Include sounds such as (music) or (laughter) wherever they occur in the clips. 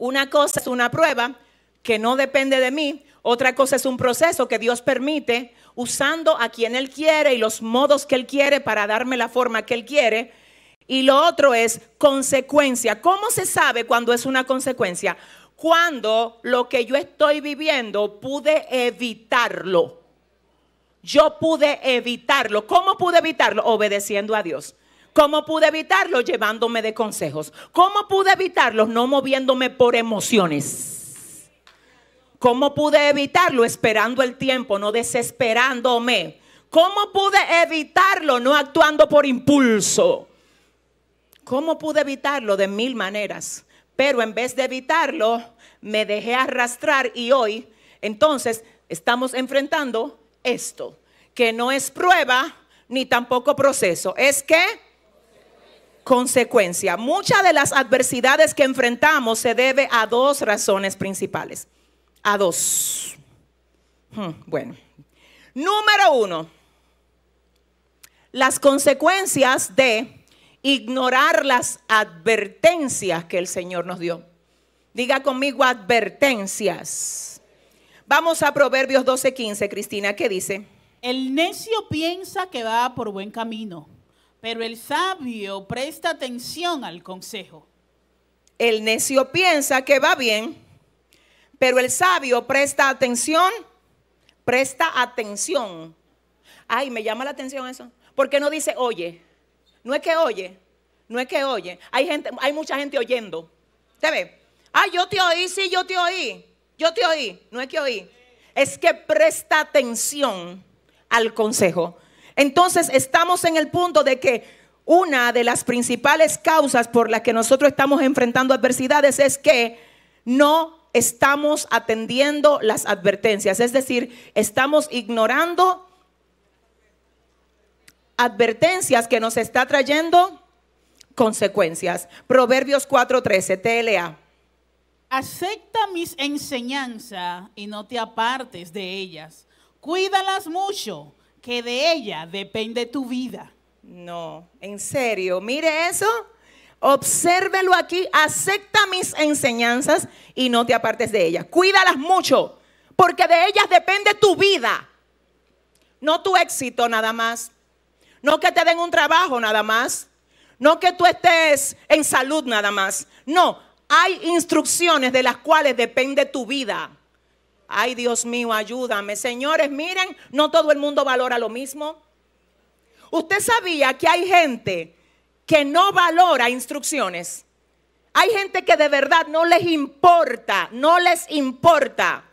Una cosa es una prueba que no depende de mí, otra cosa es un proceso que Dios permite usando a quien Él quiere y los modos que Él quiere para darme la forma que Él quiere. Y lo otro es consecuencia. ¿Cómo se sabe cuando es una consecuencia? Cuando lo que yo estoy viviendo pude evitarlo. Yo pude evitarlo. ¿Cómo pude evitarlo? Obedeciendo a Dios. ¿Cómo pude evitarlo? Llevándome de consejos. ¿Cómo pude evitarlo? No moviéndome por emociones. ¿Cómo pude evitarlo? Esperando el tiempo, no desesperándome. ¿Cómo pude evitarlo? No actuando por impulso. ¿Cómo pude evitarlo? De mil maneras. Pero en vez de evitarlo, me dejé arrastrar y hoy, entonces, estamos enfrentando esto, que no es prueba ni tampoco proceso. Es que consecuencia. Muchas de las adversidades que enfrentamos se debe a dos razones principales. A dos. Hmm, bueno. Número uno, las consecuencias de ignorar las advertencias que el Señor nos dio. Diga conmigo advertencias. Vamos a Proverbios 12:15, Cristina, ¿qué dice? El necio piensa que va por buen camino, pero el sabio presta atención al consejo. El necio piensa que va bien, pero el sabio presta atención, presta atención. Ay, me llama la atención eso. Porque no dice, oye, no es que oye, no es que oye. Hay, gente, hay mucha gente oyendo. ¿Te ve? Ah, yo te oí, sí, yo te oí. Yo te oí, no es que oí. Es que presta atención al consejo. Entonces estamos en el punto de que una de las principales causas por las que nosotros estamos enfrentando adversidades es que no estamos atendiendo las advertencias, es decir, estamos ignorando advertencias que nos está trayendo consecuencias. Proverbios 4:13, TLA. Acepta mis enseñanzas y no te apartes de ellas. Cuídalas mucho que de ella depende tu vida. No, en serio, mire eso. Obsérvelo aquí, acepta mis enseñanzas y no te apartes de ellas. Cuídalas mucho, porque de ellas depende tu vida. No tu éxito nada más. No que te den un trabajo nada más. No que tú estés en salud nada más. No, hay instrucciones de las cuales depende tu vida. Ay, Dios mío, ayúdame. Señores, miren, no todo el mundo valora lo mismo. Usted sabía que hay gente que no valora instrucciones. Hay gente que de verdad no les importa, no les importa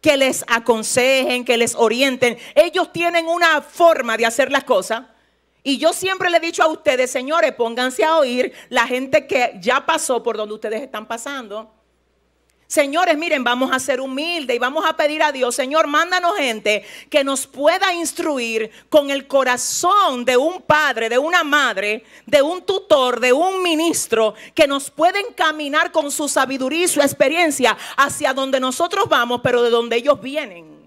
que les aconsejen, que les orienten. Ellos tienen una forma de hacer las cosas. Y yo siempre le he dicho a ustedes, señores, pónganse a oír la gente que ya pasó por donde ustedes están pasando. Señores, miren, vamos a ser humildes y vamos a pedir a Dios, Señor, mándanos gente que nos pueda instruir con el corazón de un padre, de una madre, de un tutor, de un ministro, que nos pueda encaminar con su sabiduría y su experiencia hacia donde nosotros vamos, pero de donde ellos vienen.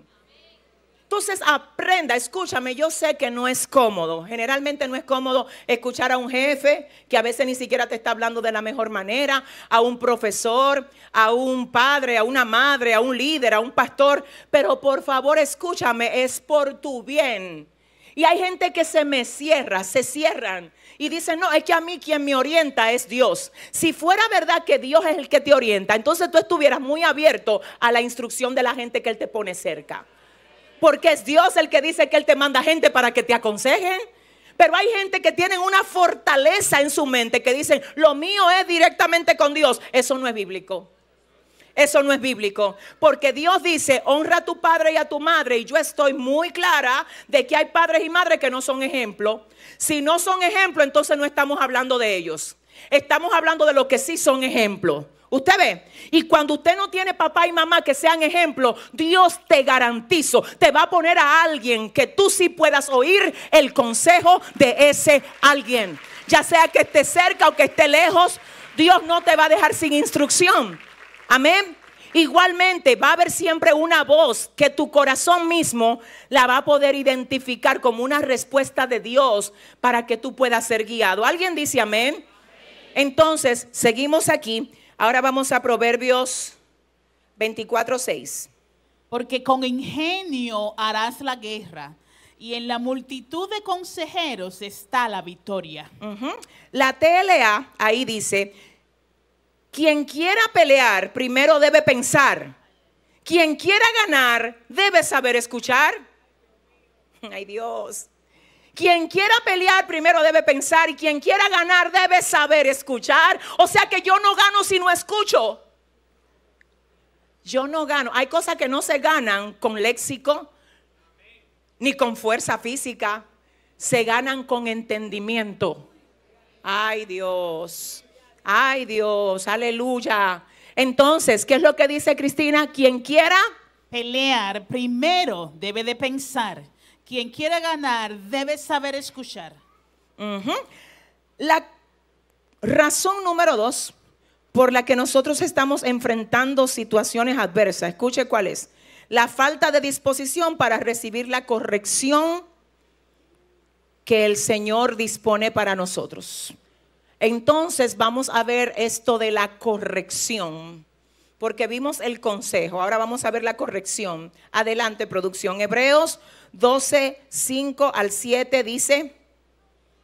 Entonces aprenda, escúchame, yo sé que no es cómodo. Generalmente no es cómodo escuchar a un jefe que a veces ni siquiera te está hablando de la mejor manera, a un profesor, a un padre, a una madre, a un líder, a un pastor. Pero por favor, escúchame, es por tu bien. Y hay gente que se me cierra, se cierran y dicen, no, es que a mí quien me orienta es Dios. Si fuera verdad que Dios es el que te orienta, entonces tú estuvieras muy abierto a la instrucción de la gente que Él te pone cerca. Porque es Dios el que dice que Él te manda gente para que te aconseje. Pero hay gente que tiene una fortaleza en su mente que dicen, lo mío es directamente con Dios. Eso no es bíblico. Eso no es bíblico, porque Dios dice, honra a tu padre y a tu madre, y yo estoy muy clara de que hay padres y madres que no son ejemplo. Si no son ejemplo, entonces no estamos hablando de ellos. Estamos hablando de los que sí son ejemplo. Usted ve, y cuando usted no tiene papá y mamá que sean ejemplo, Dios te garantizo, te va a poner a alguien que tú sí puedas oír el consejo de ese alguien. Ya sea que esté cerca o que esté lejos, Dios no te va a dejar sin instrucción. Amén. Igualmente, va a haber siempre una voz que tu corazón mismo la va a poder identificar como una respuesta de Dios para que tú puedas ser guiado. ¿Alguien dice amén? Entonces, seguimos aquí. Ahora vamos a Proverbios 24, 6. Porque con ingenio harás la guerra y en la multitud de consejeros está la victoria. La TLA ahí dice, quien quiera pelear primero debe pensar. Quien quiera ganar debe saber escuchar. (laughs) Ay Dios. Quien quiera pelear primero debe pensar y quien quiera ganar debe saber escuchar. O sea que yo no gano si no escucho. Yo no gano. Hay cosas que no se ganan con léxico ni con fuerza física. Se ganan con entendimiento. Ay Dios. Ay Dios. Aleluya. Entonces, ¿qué es lo que dice Cristina? Quien quiera pelear primero debe de pensar quien quiere ganar debe saber escuchar. La razón número dos por la que nosotros estamos enfrentando situaciones adversas, escuche cuál es, la falta de disposición para recibir la corrección que el Señor dispone para nosotros. Entonces vamos a ver esto de la corrección porque vimos el consejo. Ahora vamos a ver la corrección. Adelante, producción. Hebreos 12, 5 al 7 dice.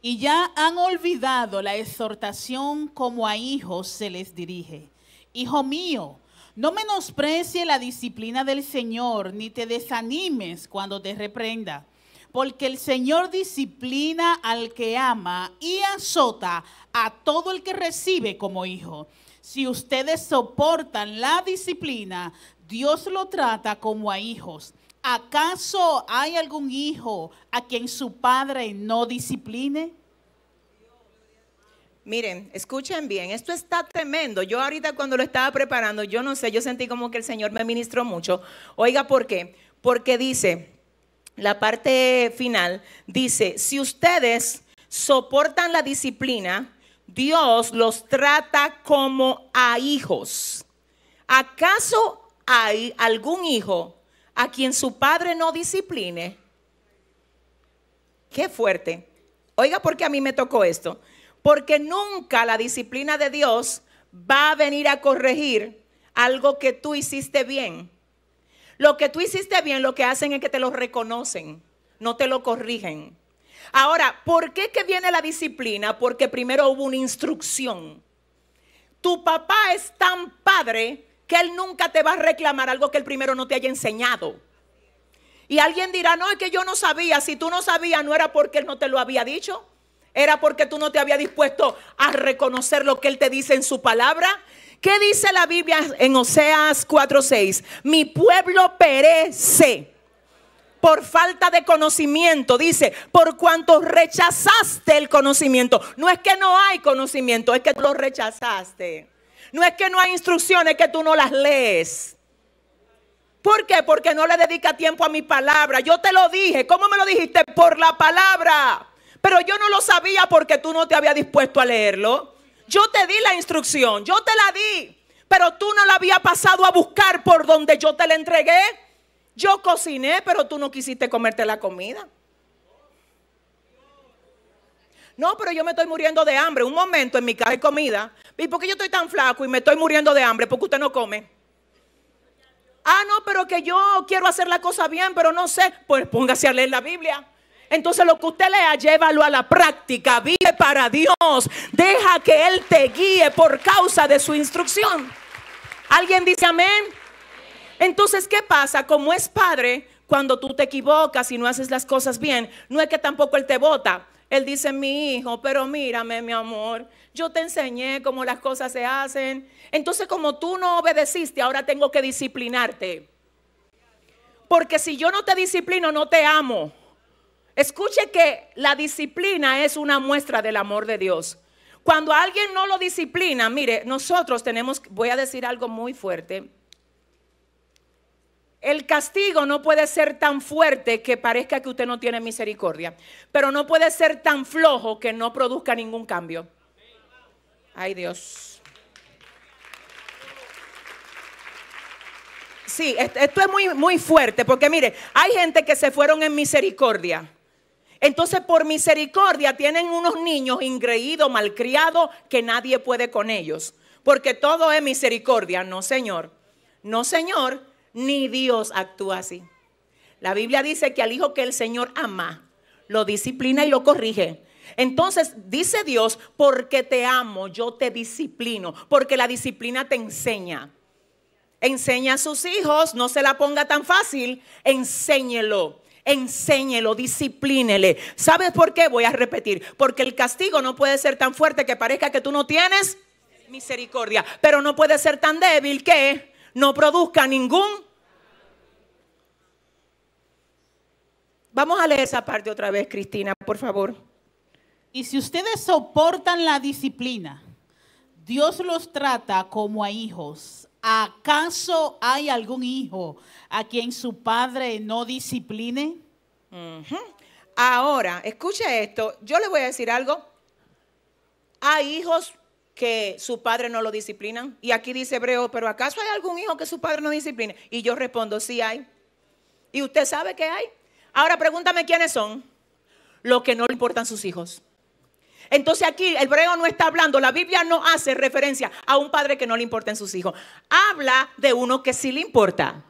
Y ya han olvidado la exhortación como a hijos se les dirige. Hijo mío, no menosprecie la disciplina del Señor, ni te desanimes cuando te reprenda, porque el Señor disciplina al que ama y azota a todo el que recibe como hijo. Si ustedes soportan la disciplina, Dios lo trata como a hijos. ¿Acaso hay algún hijo a quien su padre no discipline? Miren, escuchen bien, esto está tremendo. Yo ahorita cuando lo estaba preparando, yo no sé, yo sentí como que el Señor me ministró mucho. Oiga, ¿por qué? Porque dice, la parte final, dice, si ustedes soportan la disciplina, Dios los trata como a hijos. ¿Acaso hay algún hijo a quien su padre no discipline? Qué fuerte. Oiga, porque a mí me tocó esto. Porque nunca la disciplina de Dios va a venir a corregir algo que tú hiciste bien. Lo que tú hiciste bien, lo que hacen es que te lo reconocen, no te lo corrigen. Ahora, ¿por qué que viene la disciplina? Porque primero hubo una instrucción. Tu papá es tan padre que él nunca te va a reclamar algo que él primero no te haya enseñado. Y alguien dirá, no, es que yo no sabía. Si tú no sabías, no era porque él no te lo había dicho. Era porque tú no te había dispuesto a reconocer lo que él te dice en su palabra. ¿Qué dice la Biblia en Oseas 4:6? Mi pueblo perece por falta de conocimiento. Dice, por cuanto rechazaste el conocimiento. No es que no hay conocimiento, es que tú lo rechazaste. No es que no hay instrucciones, que tú no las lees. ¿Por qué? Porque no le dedica tiempo a mi palabra. Yo te lo dije. ¿Cómo me lo dijiste? Por la palabra. Pero yo no lo sabía porque tú no te habías dispuesto a leerlo. Yo te di la instrucción, yo te la di. Pero tú no la habías pasado a buscar por donde yo te la entregué. Yo cociné, pero tú no quisiste comerte la comida. No, pero yo me estoy muriendo de hambre. Un momento en mi casa hay comida. ¿Y por qué yo estoy tan flaco y me estoy muriendo de hambre? Porque usted no come. Ah, no, pero que yo quiero hacer la cosa bien, pero no sé. Pues póngase a leer la Biblia. Entonces lo que usted lea, llévalo a la práctica. Vive para Dios. Deja que Él te guíe por causa de su instrucción. ¿Alguien dice amén? Entonces, ¿qué pasa? Como es padre, cuando tú te equivocas y no haces las cosas bien, no es que tampoco él te vota. Él dice, mi hijo, pero mírame, mi amor, yo te enseñé cómo las cosas se hacen. Entonces, como tú no obedeciste, ahora tengo que disciplinarte. Porque si yo no te disciplino, no te amo. Escuche que la disciplina es una muestra del amor de Dios. Cuando alguien no lo disciplina, mire, nosotros tenemos, voy a decir algo muy fuerte, el castigo no puede ser tan fuerte que parezca que usted no tiene misericordia, pero no puede ser tan flojo que no produzca ningún cambio. Ay Dios. Sí, esto es muy, muy fuerte, porque mire, hay gente que se fueron en misericordia. Entonces, por misericordia, tienen unos niños ingreídos, malcriados, que nadie puede con ellos. Porque todo es misericordia. No, Señor. No, Señor ni Dios actúa así. La Biblia dice que al hijo que el Señor ama, lo disciplina y lo corrige. Entonces dice Dios, porque te amo, yo te disciplino, porque la disciplina te enseña. Enseña a sus hijos, no se la ponga tan fácil, enséñelo enséñelo, disciplínele. ¿Sabes por qué? Voy a repetir, porque el castigo no puede ser tan fuerte que parezca que tú no tienes misericordia, pero no puede ser tan débil que no produzca ningún... Vamos a leer esa parte otra vez, Cristina, por favor. Y si ustedes soportan la disciplina, Dios los trata como a hijos. ¿Acaso hay algún hijo a quien su padre no discipline? Ahora, escucha esto. Yo le voy a decir algo. Hay hijos que su padre no lo disciplinan? Y aquí dice Hebreo, pero ¿acaso hay algún hijo que su padre no discipline? Y yo respondo, sí hay. ¿Y usted sabe que hay? Ahora pregúntame quiénes son los que no le importan sus hijos. Entonces aquí el hebreo no está hablando, la Biblia no hace referencia a un padre que no le importen sus hijos. Habla de uno que sí le importa.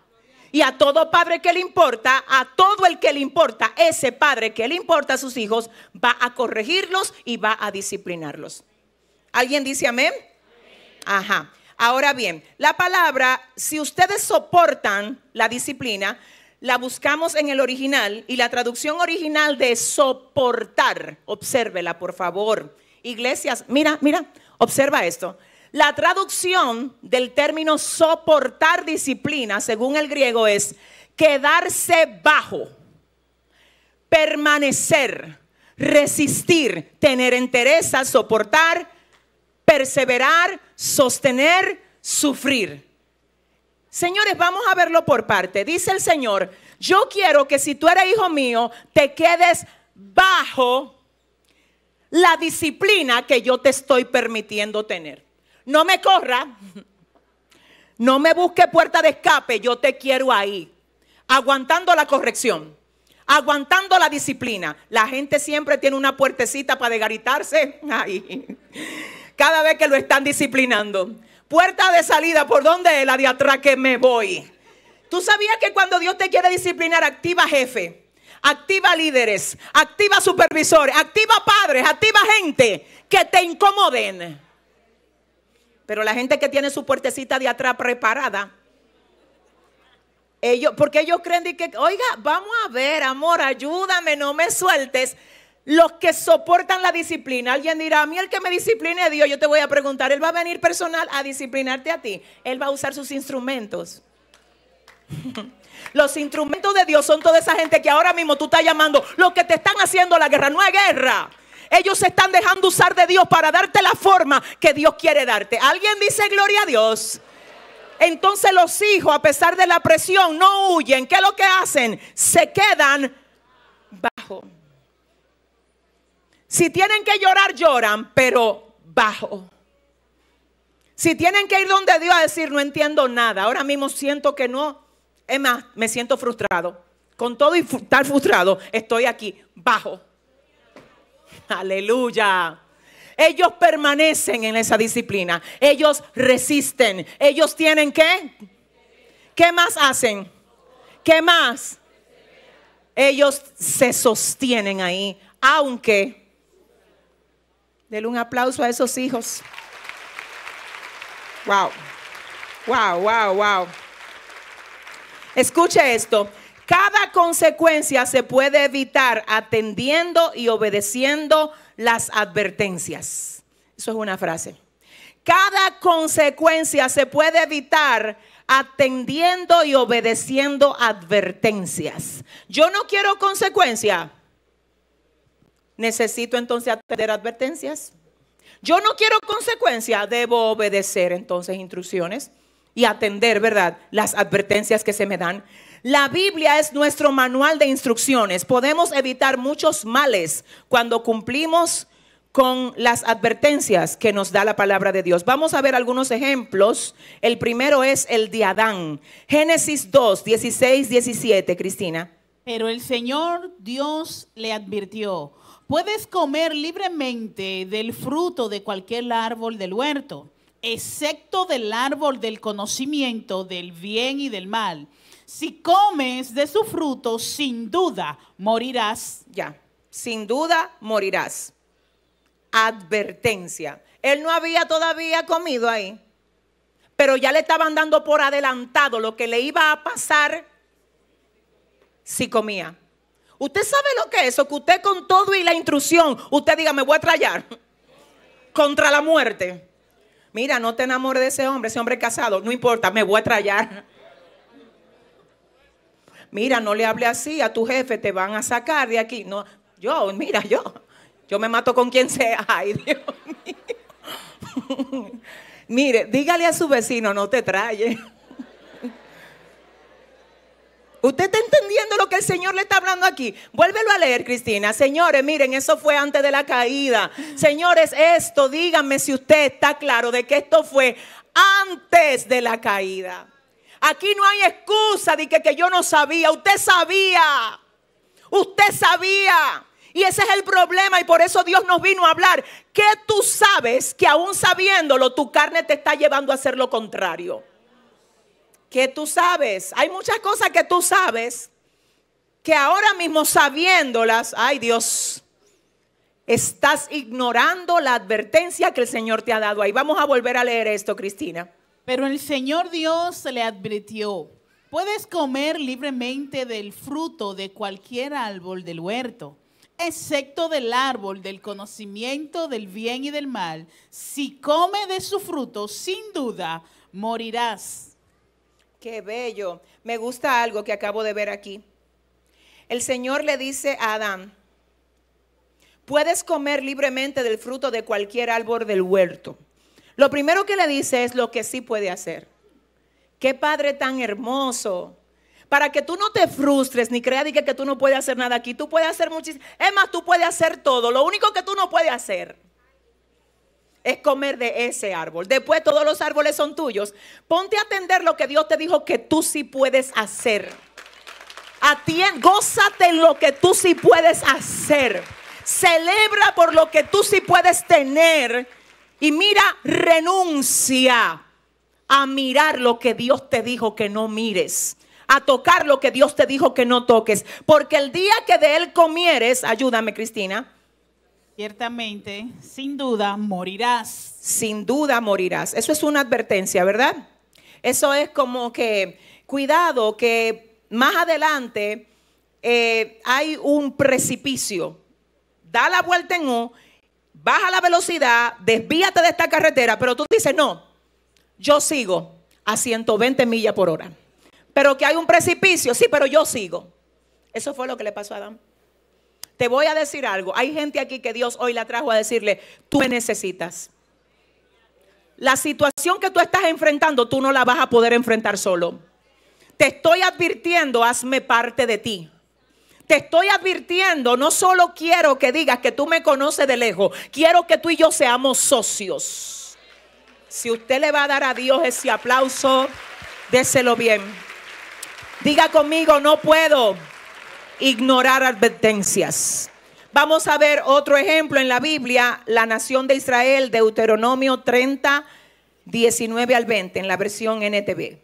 Y a todo padre que le importa, a todo el que le importa, ese padre que le importa a sus hijos, va a corregirlos y va a disciplinarlos. ¿Alguien dice amén? Ajá. Ahora bien, la palabra, si ustedes soportan la disciplina, la buscamos en el original y la traducción original de soportar, obsérvela por favor. Iglesias, mira, mira, observa esto. La traducción del término soportar disciplina, según el griego, es quedarse bajo, permanecer, resistir, tener entereza, soportar, perseverar, sostener, sufrir. Señores, vamos a verlo por parte. Dice el Señor, yo quiero que si tú eres hijo mío, te quedes bajo la disciplina que yo te estoy permitiendo tener. No me corra, no me busque puerta de escape, yo te quiero ahí, aguantando la corrección, aguantando la disciplina. La gente siempre tiene una puertecita para degaritarse. ahí. (laughs) cada vez que lo están disciplinando. Puerta de salida, ¿por dónde es la de atrás que me voy? Tú sabías que cuando Dios te quiere disciplinar, activa jefe, activa líderes, activa supervisores, activa padres, activa gente que te incomoden. Pero la gente que tiene su puertecita de atrás preparada, ellos, porque ellos creen que, oiga, vamos a ver, amor, ayúdame, no me sueltes los que soportan la disciplina. Alguien dirá, a mí el que me discipline Dios, yo te voy a preguntar, Él va a venir personal a disciplinarte a ti. Él va a usar sus instrumentos. (laughs) Los instrumentos de Dios son toda esa gente que ahora mismo tú estás llamando, los que te están haciendo la guerra, no es guerra. Ellos se están dejando usar de Dios para darte la forma que Dios quiere darte. ¿Alguien dice gloria a Dios? Entonces los hijos, a pesar de la presión, no huyen. ¿Qué es lo que hacen? Se quedan bajo. Si tienen que llorar, lloran, pero bajo. Si tienen que ir donde Dios a decir, no entiendo nada, ahora mismo siento que no, es más, me siento frustrado. Con todo y estar frustrado, estoy aquí, bajo. Aleluya. Ellos permanecen en esa disciplina. Ellos resisten. Ellos tienen que. ¿Qué más hacen? ¿Qué más? Ellos se sostienen ahí, aunque Denle un aplauso a esos hijos. Wow. Wow, wow, wow. Escuche esto. Cada consecuencia se puede evitar atendiendo y obedeciendo las advertencias. Eso es una frase. Cada consecuencia se puede evitar atendiendo y obedeciendo advertencias. Yo no quiero consecuencia necesito entonces atender advertencias. Yo no quiero consecuencias, debo obedecer entonces instrucciones y atender, ¿verdad? Las advertencias que se me dan. La Biblia es nuestro manual de instrucciones. Podemos evitar muchos males cuando cumplimos con las advertencias que nos da la palabra de Dios. Vamos a ver algunos ejemplos. El primero es el de Adán. Génesis 2, 16, 17, Cristina. Pero el Señor Dios le advirtió Puedes comer libremente del fruto de cualquier árbol del huerto, excepto del árbol del conocimiento del bien y del mal. Si comes de su fruto, sin duda morirás. Ya, sin duda morirás. Advertencia. Él no había todavía comido ahí, pero ya le estaban dando por adelantado lo que le iba a pasar si comía. ¿Usted sabe lo que es eso? Que usted con todo y la intrusión, usted diga, me voy a trallar contra la muerte. Mira, no te enamores de ese hombre, ese hombre casado, no importa, me voy a trallar. Mira, no le hable así a tu jefe, te van a sacar de aquí. No, yo, mira, yo, yo me mato con quien sea. (laughs) Ay, Dios mío. (laughs) Mire, dígale a su vecino, no te traye. ¿Usted está entendiendo lo que el Señor le está hablando aquí? Vuélvelo a leer, Cristina. Señores, miren, eso fue antes de la caída. Señores, esto, díganme si usted está claro de que esto fue antes de la caída. Aquí no hay excusa de que, yo no sabía. Usted sabía. Usted sabía. Y ese es el problema y por eso Dios nos vino a hablar. Que tú sabes que aún sabiéndolo, tu carne te está llevando a hacer lo contrario que tú sabes. Hay muchas cosas que tú sabes que ahora mismo sabiéndolas, ay Dios, estás ignorando la advertencia que el Señor te ha dado. Ahí vamos a volver a leer esto, Cristina. Pero el Señor Dios le advirtió, puedes comer libremente del fruto de cualquier árbol del huerto, excepto del árbol del conocimiento del bien y del mal. Si come de su fruto, sin duda, morirás. Qué bello. Me gusta algo que acabo de ver aquí. El Señor le dice a Adán, puedes comer libremente del fruto de cualquier árbol del huerto. Lo primero que le dice es lo que sí puede hacer. Qué padre tan hermoso. Para que tú no te frustres ni creas que, tú no puedes hacer nada aquí. Tú puedes hacer muchísimo. Es más, tú puedes hacer todo. Lo único que tú no puedes hacer es comer de ese árbol. Después todos los árboles son tuyos. Ponte a atender lo que Dios te dijo que tú sí puedes hacer. Atiende, gózate en lo que tú sí puedes hacer. Celebra por lo que tú sí puedes tener. Y mira, renuncia a mirar lo que Dios te dijo que no mires. A tocar lo que Dios te dijo que no toques. Porque el día que de Él comieres, ayúdame Cristina, Ciertamente, sin duda morirás. Sin duda morirás. Eso es una advertencia, ¿verdad? Eso es como que, cuidado, que más adelante eh, hay un precipicio. Da la vuelta en U, baja la velocidad, desvíate de esta carretera, pero tú dices, no, yo sigo a 120 millas por hora. Pero que hay un precipicio, sí, pero yo sigo. Eso fue lo que le pasó a Adam te voy a decir algo. Hay gente aquí que Dios hoy la trajo a decirle, tú me necesitas. La situación que tú estás enfrentando, tú no la vas a poder enfrentar solo. Te estoy advirtiendo, hazme parte de ti. Te estoy advirtiendo, no solo quiero que digas que tú me conoces de lejos, quiero que tú y yo seamos socios. Si usted le va a dar a Dios ese aplauso, déselo bien. Diga conmigo, no puedo ignorar advertencias. Vamos a ver otro ejemplo en la Biblia, la nación de Israel, Deuteronomio 30, 19 al 20, en la versión NTV.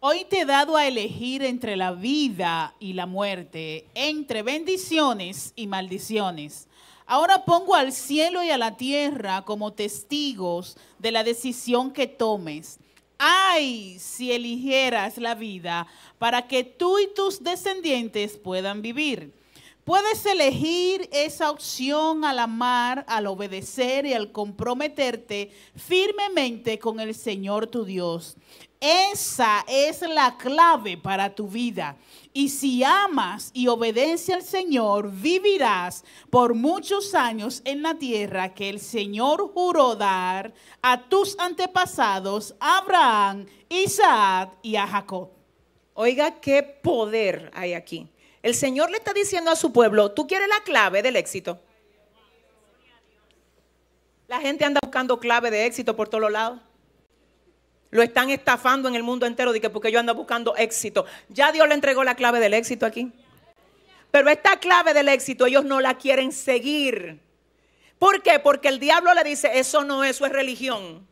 Hoy te he dado a elegir entre la vida y la muerte, entre bendiciones y maldiciones. Ahora pongo al cielo y a la tierra como testigos de la decisión que tomes ay si eligieras la vida para que tú y tus descendientes puedan vivir. Puedes elegir esa opción al amar, al obedecer y al comprometerte firmemente con el Señor tu Dios. Esa es la clave para tu vida. Y si amas y obedeces al Señor, vivirás por muchos años en la tierra que el Señor juró dar a tus antepasados, Abraham, Isaac y a Jacob. Oiga, qué poder hay aquí. El Señor le está diciendo a su pueblo, tú quieres la clave del éxito. La gente anda buscando clave de éxito por todos lados. Lo están estafando en el mundo entero de que porque yo ando buscando éxito. Ya Dios le entregó la clave del éxito aquí. Pero esta clave del éxito ellos no la quieren seguir. ¿Por qué? Porque el diablo le dice, eso no, eso es religión.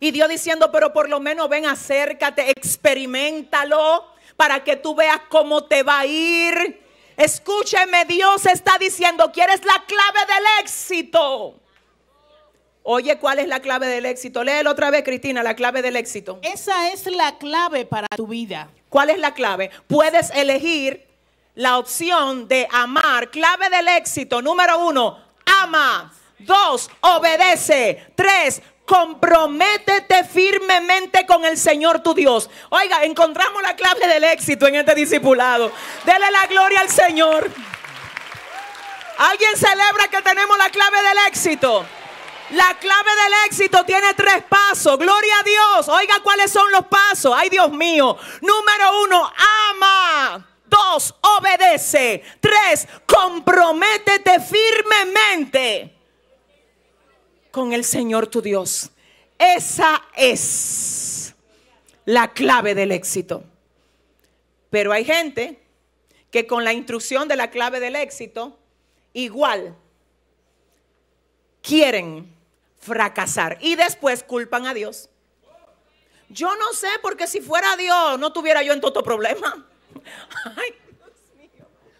Y Dios diciendo, pero por lo menos ven, acércate, experimentalo para que tú veas cómo te va a ir. Escúcheme, Dios está diciendo, ¿quieres la clave del éxito? Oye, ¿cuál es la clave del éxito? Léelo otra vez, Cristina, la clave del éxito. Esa es la clave para tu vida. ¿Cuál es la clave? Puedes elegir la opción de amar. Clave del éxito, número uno, ama. Dos, obedece. Tres, comprométete firmemente con el Señor tu Dios. Oiga, encontramos la clave del éxito en este discipulado. Dele la gloria al Señor. ¿Alguien celebra que tenemos la clave del éxito? La clave del éxito tiene tres pasos. Gloria a Dios. Oiga cuáles son los pasos. Ay, Dios mío. Número uno, ama. Dos, obedece. Tres, comprométete firmemente con el Señor tu Dios. Esa es la clave del éxito. Pero hay gente que con la instrucción de la clave del éxito, igual quieren fracasar. Y después culpan a Dios. Yo no sé, porque si fuera Dios, no tuviera yo en todo problema. (laughs)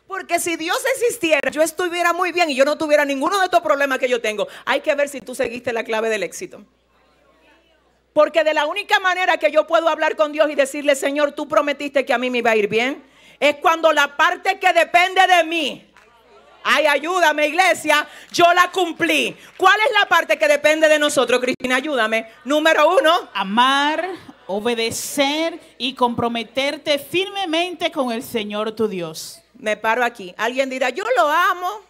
Porque si Dios existiera, yo estuviera muy bien y yo no tuviera ninguno de estos problemas que yo tengo. Hay que ver si tú seguiste la clave del éxito. Porque de la única manera que yo puedo hablar con Dios y decirle, Señor, tú prometiste que a mí me iba a ir bien, es cuando la parte que depende de mí Ay, ayúdame, iglesia. Yo la cumplí. ¿Cuál es la parte que depende de nosotros, Cristina? Ayúdame. Número uno. Amar, obedecer y comprometerte firmemente con el Señor tu Dios. Me paro aquí. Alguien dirá, yo lo amo.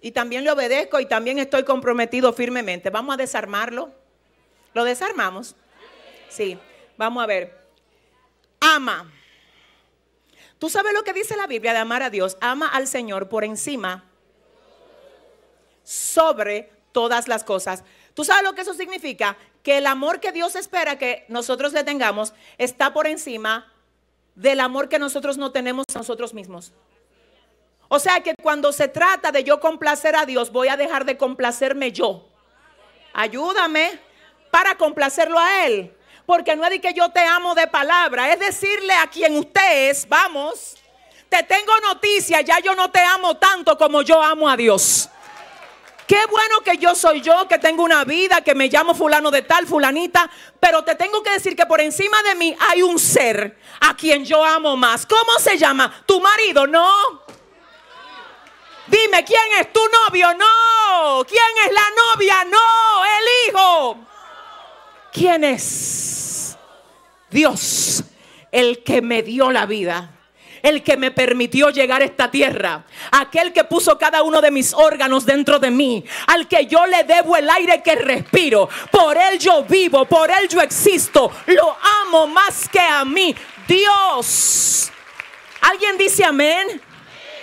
Y también le obedezco y también estoy comprometido firmemente. Vamos a desarmarlo. ¿Lo desarmamos? Sí. Vamos a ver. Ama. ¿Tú sabes lo que dice la Biblia de amar a Dios? Ama al Señor por encima, sobre todas las cosas. ¿Tú sabes lo que eso significa? Que el amor que Dios espera que nosotros le tengamos está por encima del amor que nosotros no tenemos a nosotros mismos. O sea que cuando se trata de yo complacer a Dios, voy a dejar de complacerme yo. Ayúdame para complacerlo a Él. Porque no es de que yo te amo de palabra, es decirle a quien usted es, vamos, te tengo noticia, ya yo no te amo tanto como yo amo a Dios. Qué bueno que yo soy yo, que tengo una vida, que me llamo fulano de tal, fulanita, pero te tengo que decir que por encima de mí hay un ser a quien yo amo más. ¿Cómo se llama? ¿Tu marido? No. Dime, ¿quién es tu novio? No. ¿Quién es la novia? No. El hijo. ¿Quién es? Dios, el que me dio la vida el que me permitió llegar a esta tierra, aquel que puso cada uno de mis órganos dentro de mí, al que yo le debo el aire que respiro, por él yo vivo, por él yo existo, lo amo más que a mí, Dios. ¿Alguien dice amén?